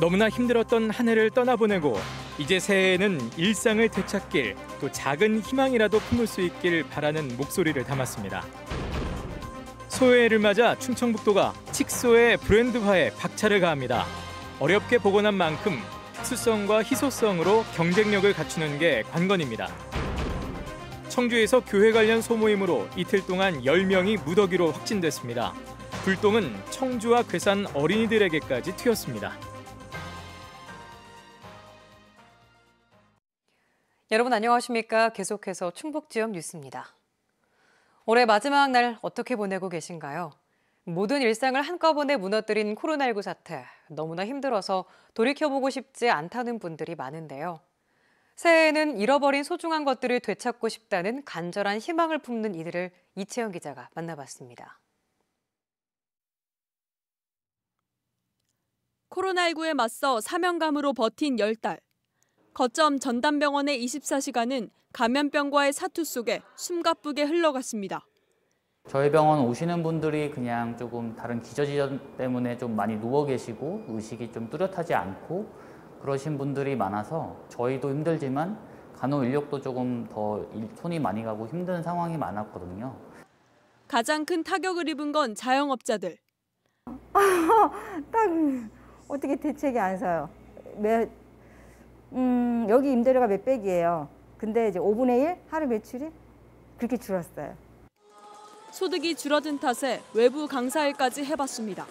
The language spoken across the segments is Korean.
너무나 힘들었던 한 해를 떠나보내고 이제 새해에는 일상을 되찾길 또 작은 희망이라도 품을 수 있길 바라는 목소리를 담았습니다. 소외를 맞아 충청북도가 칙소의 브랜드화에 박차를 가합니다. 어렵게 복원한 만큼 특수성과 희소성으로 경쟁력을 갖추는 게 관건입니다. 청주에서 교회 관련 소모임으로 이틀 동안 10명이 무더기로 확진됐습니다. 불똥은 청주와 괴산 어린이들에게까지 튀었습니다. 여러분 안녕하십니까? 계속해서 충북 지역 뉴스입니다. 올해 마지막 날 어떻게 보내고 계신가요? 모든 일상을 한꺼번에 무너뜨린 코로나19 사태, 너무나 힘들어서 돌이켜보고 싶지 않다는 분들이 많은데요. 새해에는 잃어버린 소중한 것들을 되찾고 싶다는 간절한 희망을 품는 이들을 이채영 기자가 만나봤습니다. 코로나19에 맞서 사명감으로 버틴 10달. 거점 전담병원의 24시간은 감염병과의 사투 속에 숨가쁘게 흘러갔습니다. 저희 병원 오시는 분들이 그냥 조금 다른 기저질환 때문에 좀 많이 누워 계시고 의식이 좀 뚜렷하지 않고 그러신 분들이 많아서 저희도 힘들지만 간호 인력도 조금 더 손이 많이 가고 힘든 상황이 많았거든요. 가장 큰 타격을 입은 건 자영업자들. 딱 어떻게 대책이 안 서요. 음, 여기 임대료가 몇 백이에요. 근데 이제 5분의 1 하루 매출이 그렇게 줄었어요. 소득이 줄어든 탓에 외부 강사일까지 해봤습니다.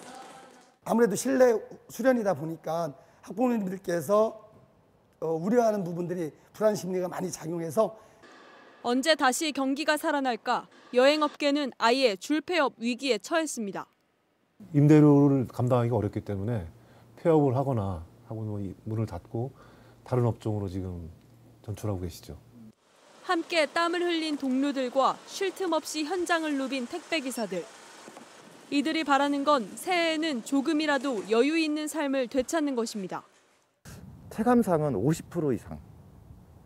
아무래도 실내 수련이다 보니까 학부모님들께서 어, 우려하는 부분들이 불안 심리가 많이 작용해서 언제 다시 경기가 살아날까 여행업계는 아예 줄폐업 위기에 처했습니다. 임대료를 감당하기가 어렵기 때문에 폐업을 하거나 하고 뭐 문을 닫고 다른 업종으로 지금 전출하고 계시죠. 함께 땀을 흘린 동료들과 쉴 틈 없이 현장을 누빈 택배 기사들. 이들이 바라는 건 새해에는 조금이라도 여유 있는 삶을 되찾는 것입니다. 체감상은 50% 이상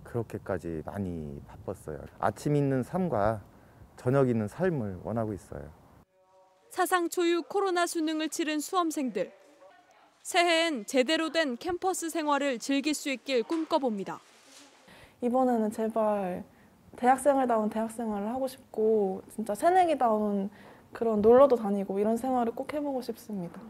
그렇게까지 많이 바빴어요. 아침 있는 삶과 저녁 있는 삶을 원하고 있어요. 사상 초유 코로나 수능을 치른 수험생들. 새해엔 제대로 된 캠퍼스 생활을 즐길 수 있길 꿈꿔봅니다. 이번에는 제발 대학생을다운 대학생활을 하고 싶고 진짜 새내기다운 그런 놀러도 다니고 이런 생활을 꼭 해보고 싶습니다.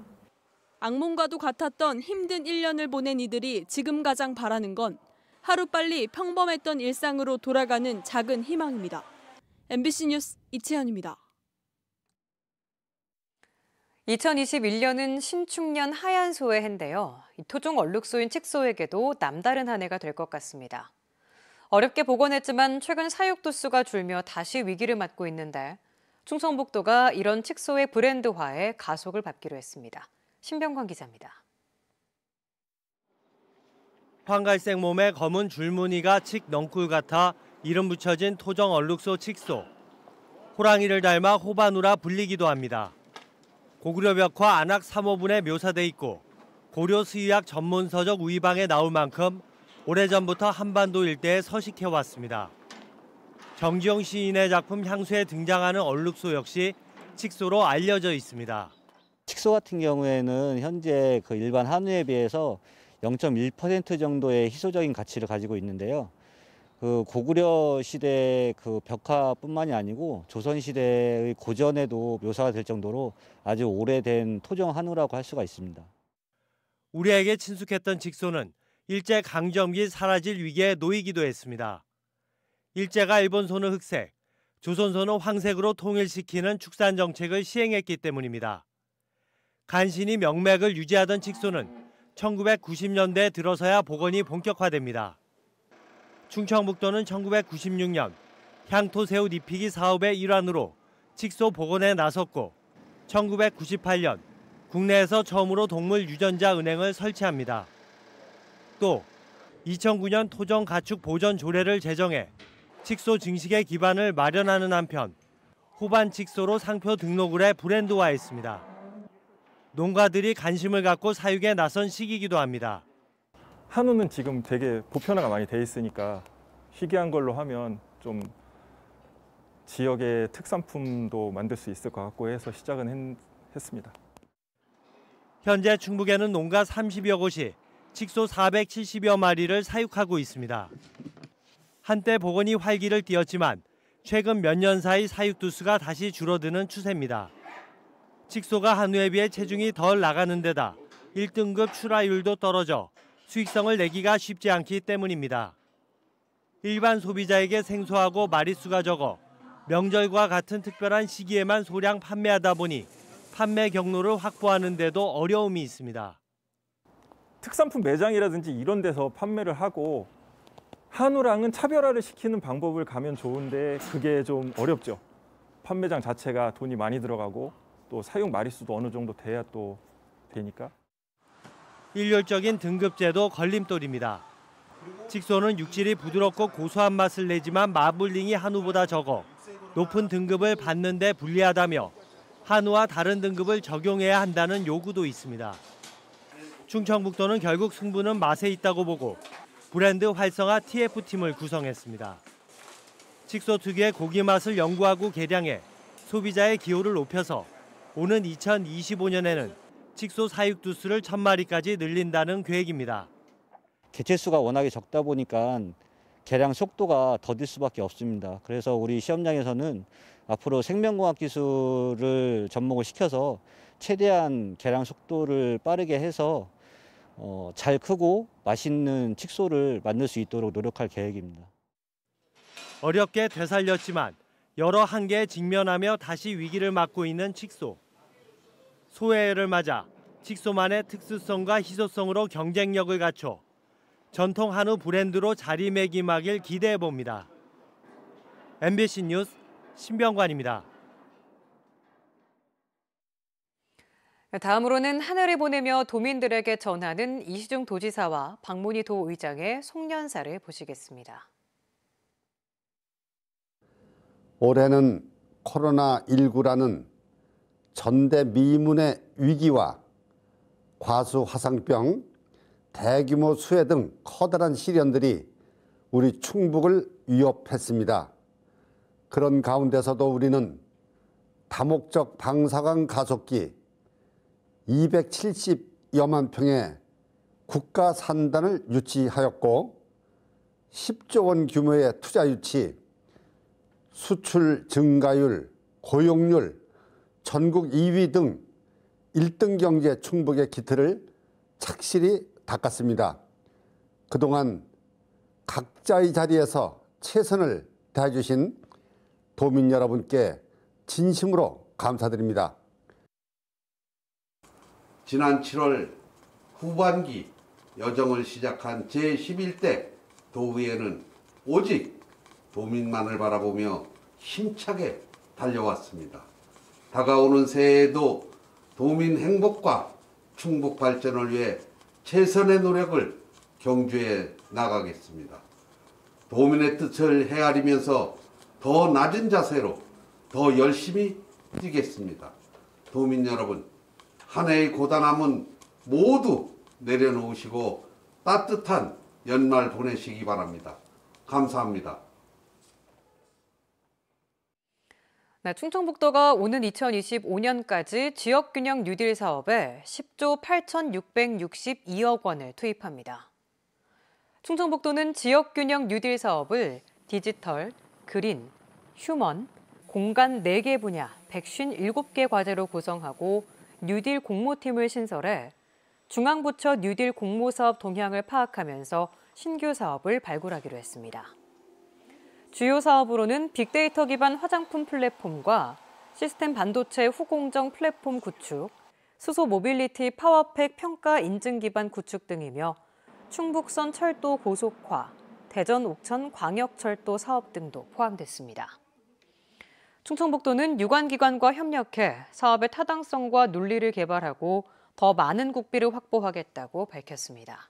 악몽과도 같았던 힘든 1년을 보낸 이들이 지금 가장 바라는 건 하루빨리 평범했던 일상으로 돌아가는 작은 희망입니다. MBC 뉴스 이채연입니다. 2021년은 신축년 하얀 소의 해인데요. 토종 얼룩소인 칙소에게도 남다른 한 해가 될 것 같습니다. 어렵게 복원했지만 최근 사육 도수가 줄며 다시 위기를 맞고 있는데 충성북도가 이런 칙소의 브랜드화에 가속을 받기로 했습니다. 신병관 기자입니다. 황갈색 몸에 검은 줄무늬가 칡넝쿨 같아 이름 붙여진 토종 얼룩소 칡소. 호랑이를 닮아 호바누라 불리기도 합니다. 고구려벽화 안악 3호분에 묘사돼 있고 고려 수의학 전문 서적 우이방에 나올 만큼 오래전부터 한반도 일대에 서식해 왔습니다. 정지영 시인의 작품 향수에 등장하는 얼룩소 역시 칙소로 알려져 있습니다. 칙소 같은 경우에는 현재 그 일반 한우에 비해서 0.1% 정도의 희소적인 가치를 가지고 있는데요. 그 고구려 시대 그 벽화뿐만이 아니고 조선 시대의 고전에도 묘사가 될 정도로 아주 오래된 토종 한우라고 할 수가 있습니다. 우리에게 친숙했던 직소는 일제 강점기 사라질 위기에 놓이기도 했습니다. 일제가 일본소는 흑색, 조선소는 황색으로 통일시키는 축산 정책을 시행했기 때문입니다. 간신히 명맥을 유지하던 직소는 1990년대에 들어서야 복원이 본격화됩니다. 충청북도는 1996년 향토새우 입히기 사업의 일환으로 칙소 복원에 나섰고 1998년 국내에서 처음으로 동물 유전자 은행을 설치합니다. 또 2009년 토종 가축 보전 조례를 제정해 칙소 증식의 기반을 마련하는 한편 호반 칙소로 상표 등록을 해 브랜드화했습니다. 농가들이 관심을 갖고 사육에 나선 시기이기도 합니다. 한우는 지금 되게 보편화가 많이 돼 있으니까 희귀한 걸로 하면 좀 지역의 특산품도 만들 수 있을 것 같고 해서 시작은 했, 습니다 현재 충북에는 농가 30여 곳이 직소 470여 마리를 사육하고 있습니다. 한때 보건이 활기를 띄었지만 최근 몇 년 사이 사육 두수가 다시 줄어드는 추세입니다. 직소가 한우에 비해 체중이 덜 나가는 데다 1등급 출하율도 떨어져 수익성을 내기가 쉽지 않기 때문입니다. 일반 소비자에게 생소하고 마릿수가 적어 명절과 같은 특별한 시기에만 소량 판매하다 보니 판매 경로를 확보하는 데도 어려움이 있습니다. 특산품 매장이라든지 이런 데서 판매를 하고 한우랑은 차별화를 시키는 방법을 가면 좋은데 그게 좀 어렵죠. 판매장 자체가 돈이 많이 들어가고 또 사용 마릿수도 어느 정도 돼야 또 되니까. 일률적인 등급제도 걸림돌입니다. 직소는 육질이 부드럽고 고소한 맛을 내지만 마블링이 한우보다 적어 높은 등급을 받는 데 불리하다며 한우와 다른 등급을 적용해야 한다는 요구도 있습니다. 충청북도는 결국 승부는 맛에 있다고 보고 브랜드 활성화 TF팀을 구성했습니다. 칙소 특유의 고기 맛을 연구하고 개량해 소비자의 기호를 높여서 오는 2025년에는 직소 사육두 수를 1마리까지 늘린다는 계획입니다. 개체수가 워낙에 적다 보니까 개량 속도가 더딜 수밖에 없습니다. 그래서 우리 시험장에서는 앞으로 생명공학 기술을 접목을 시켜서 최대한 개량 속도를 빠르게 해서 어, 잘 크고 맛있는 칡소를 만들 수 있도록 노력할 계획입니다. 어렵게 되살렸지만 여러 한계에 직면하며 다시 위기를 맞고 있는 칡소. 소외를 맞아 직소만의 특수성과 희소성으로 경쟁력을 갖춰 전통 한우 브랜드로 자리매김하길 기대해 봅니다. MBC 뉴스 신병관입니다. 네, 다음으로는 하늘을 보내며 도민들에게 전하는 이시중 도지사와 박문희 도의장의 송년사를 보시겠습니다. 올해는 코로나19라는 전대미문의 위기와 과수 화상병, 대규모 수해 등 커다란 시련들이 우리 충북을 위협했습니다. 그런 가운데서도 우리는 다목적 방사광 가속기 270여만 평의 국가 산단을 유치하였고 10조 원 규모의 투자 유치, 수출 증가율, 고용률, 전국 2위 등 1등 경제 충북의 기틀을 착실히 닦았습니다. 그동안 각자의 자리에서 최선을 다해주신 도민 여러분께 진심으로 감사드립니다. 지난 7월 후반기 여정을 시작한 제11대 도의회는 오직 도민만을 바라보며 힘차게 달려왔습니다. 다가오는 새해에도 도민 행복과 충북 발전을 위해 최선의 노력을 경주해 나가겠습니다. 도민의 뜻을 헤아리면서 더 낮은 자세로 더 열심히 뛰겠습니다. 도민 여러분, 한 해의 고단함은 모두 내려놓으시고 따뜻한 연말 보내시기 바랍니다. 감사합니다. 네, 충청북도가 오는 2025년까지 지역균형 뉴딜 사업에 10조 8,662억 원을 투입합니다. 충청북도는 지역균형 뉴딜 사업을 디지털, 그린, 휴먼, 공간 4개 분야 157개 과제로 구성하고 뉴딜 공모팀을 신설해 중앙부처 뉴딜 공모사업 동향을 파악하면서 신규 사업을 발굴하기로 했습니다. 주요 사업으로는 빅데이터 기반 화장품 플랫폼과 시스템 반도체 후공정 플랫폼 구축, 수소 모빌리티 파워팩 평가 인증 기반 구축 등이며 충북선 철도 고속화, 대전 옥천 광역철도 사업 등도 포함됐습니다. 충청북도는 유관기관과 협력해 사업의 타당성과 논리를 개발하고 더 많은 국비를 확보하겠다고 밝혔습니다.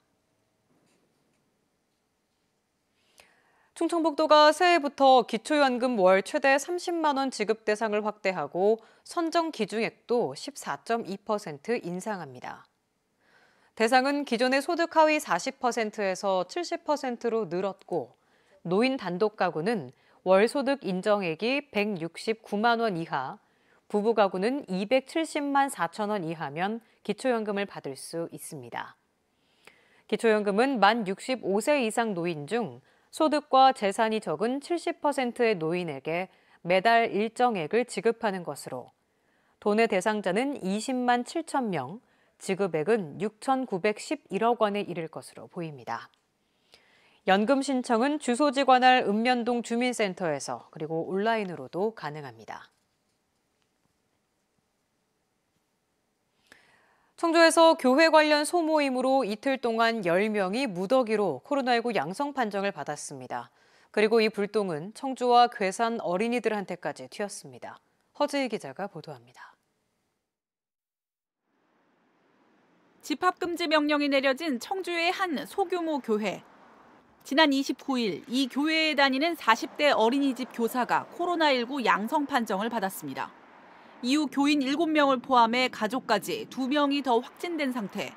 충청북도가 새해부터 기초연금 월 최대 30만 원 지급 대상을 확대하고 선정 기준액도 14.2% 인상합니다. 대상은 기존의 소득 하위 40%에서 70%로 늘었고 노인 단독 가구는 월 소득 인정액이 169만 원 이하, 부부 가구는 270만 4천 원 이하면 기초연금을 받을 수 있습니다. 기초연금은 만 65세 이상 노인 중 소득과 재산이 적은 70%의 노인에게 매달 일정액을 지급하는 것으로 돈의 대상자는 20만 7천 명, 지급액은 6,911억 원에 이를 것으로 보입니다. 연금 신청은 주소지 관할 읍면동 주민센터에서 그리고 온라인으로도 가능합니다. 청주에서 교회 관련 소모임으로 이틀 동안 10명이 무더기로 코로나19 양성 판정을 받았습니다. 그리고 이 불똥은 청주와 괴산 어린이들한테까지 튀었습니다. 허재희 기자가 보도합니다. 집합금지 명령이 내려진 청주의 한 소규모 교회. 지난 29일 이 교회에 다니는 40대 어린이집 교사가 코로나19 양성 판정을 받았습니다. 이후 교인 7명을 포함해 가족까지 2명이 더 확진된 상태.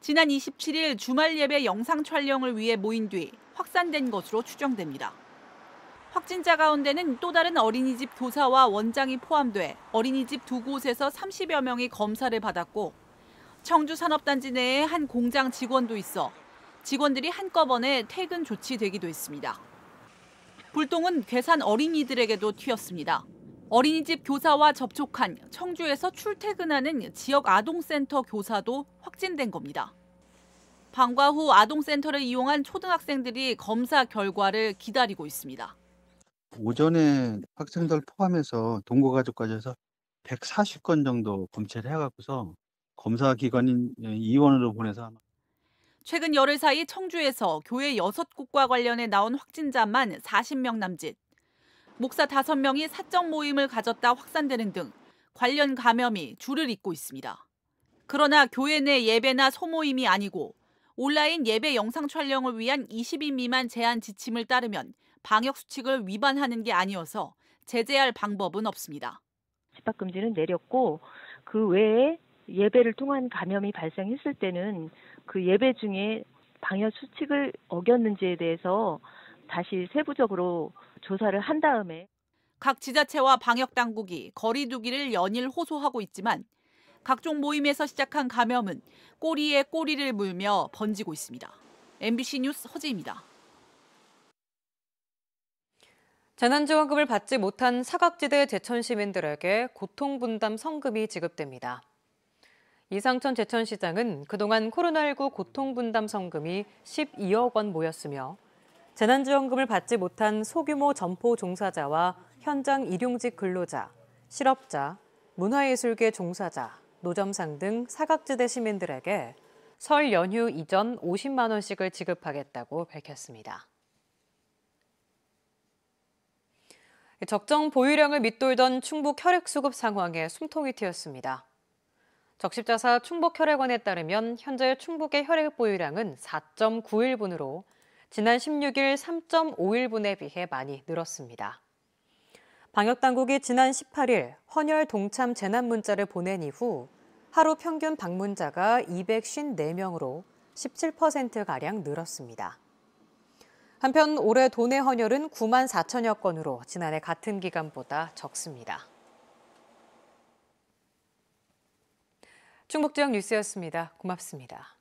지난 27일 주말 예배 영상 촬영을 위해 모인 뒤 확산된 것으로 추정됩니다. 확진자 가운데는 또 다른 어린이집 교사와 원장이 포함돼 어린이집 두 곳에서 30여 명이 검사를 받았고 청주산업단지 내에 한 공장 직원도 있어 직원들이 한꺼번에 퇴근 조치되기도 했습니다. 불똥은 괴산 어린이들에게도 튀었습니다. 어린이집 교사와 접촉한 청주에서 출퇴근하는 지역 아동센터 교사도 확진된 겁니다. 방과 후 아동센터를 이용한 초등학생들이 검사 결과를 기다리고 있습니다. 오전에 학생들 포함해서 동거가족까지 해서 140건 정도 검체를 해갖고서 검사 기관인 이원으로 보내서 최근 열흘 사이 청주에서 교회 6곳과 관련해 나온 확진자만 40명 남짓. 목사 5명이 사적 모임을 가졌다 확산되는 등 관련 감염이 줄을 잇고 있습니다. 그러나 교회 내 예배나 소모임이 아니고 온라인 예배 영상 촬영을 위한 20인 미만 제한 지침을 따르면 방역 수칙을 위반하는 게 아니어서 제재할 방법은 없습니다. 집합 금지는 내렸고 그 외에 예배를 통한 감염이 발생했을 때는 그 예배 중에 방역 수칙을 어겼는지에 대해서 다시 세부적으로 조사를 한 다음에 각 지자체와 방역 당국이 거리두기를 연일 호소하고 있지만 각종 모임에서 시작한 감염은 꼬리에 꼬리를 물며 번지고 있습니다. MBC 뉴스 허지입니다. 재난지원금을 받지 못한 사각지대 제천 시민들에게 고통분담 성금이 지급됩니다. 이상천 제천시장은 그동안 코로나19 고통분담 성금이 12억 원 모였으며 재난지원금을 받지 못한 소규모 점포 종사자와 현장 일용직 근로자, 실업자, 문화예술계 종사자, 노점상 등 사각지대 시민들에게 설 연휴 이전 50만 원씩을 지급하겠다고 밝혔습니다. 적정 보유량을 밑돌던 충북 혈액 수급 상황에 숨통이 튀었습니다. 적십자사 충북 혈액원에 따르면 현재 충북의 혈액 보유량은 4.91분으로 지난 16일 3.5일분에 비해 많이 늘었습니다. 방역당국이 지난 18일 헌혈 동참 재난 문자를 보낸 이후 하루 평균 방문자가 254명으로 17%가량 늘었습니다. 한편 올해 도내 헌혈은 9만 4천여 건으로 지난해 같은 기간보다 적습니다. 충북지역 뉴스였습니다. 고맙습니다.